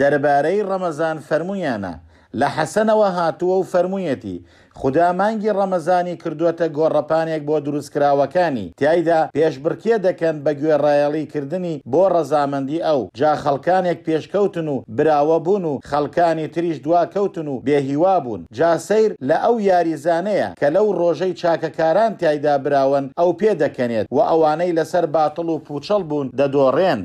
دەربارەی ڕەمەزان فەرمویانە لە حەسەنەوە هاتووە و فەرموویەتی خدا مانگی ڕەمەزانی کردوەتە گۆڕەپانێک بۆ دروستکراوەکانی تایدا پێشبرکێ دەکەن بە گوێڕایەڵی کردنی بۆ ڕەزامەندی ئەو جا خەڵکانێک پێشکەوتن و براوە بوون و خەڵکانی تریش دواکەوتن و بێهیوا بوون جا سیر لە ئەو یاریزانەیە کە لەو ڕۆژەی چاکەکاران تایدا براون ئەو پێدەکەنێت و ئەوانەی لەسەر باتڵ و پوچەڵ بوون دەدۆڕێن